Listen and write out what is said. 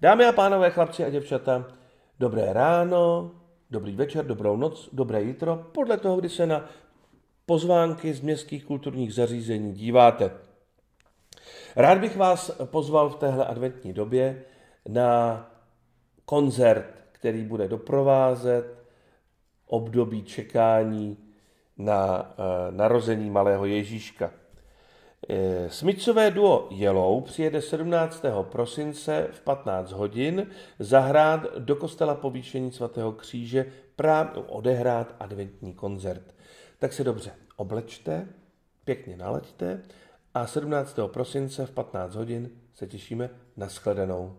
Dámy a pánové, chlapci a děvčata, dobré ráno, dobrý večer, dobrou noc, dobré jitro, podle toho, kdy se na pozvánky z městských kulturních zařízení díváte. Rád bych vás pozval v téhle adventní době na koncert, který bude doprovázet období čekání na eh, narození malého Ježíška. Eh, Smicové duo Yellow přijede 17. prosince v 15 hodin zahrát do kostela povýšení svatého kříže právě odehrát adventní koncert. Tak se dobře oblečte, pěkně naleďte a 17. prosince v 15 hodin se těšíme na shledanou.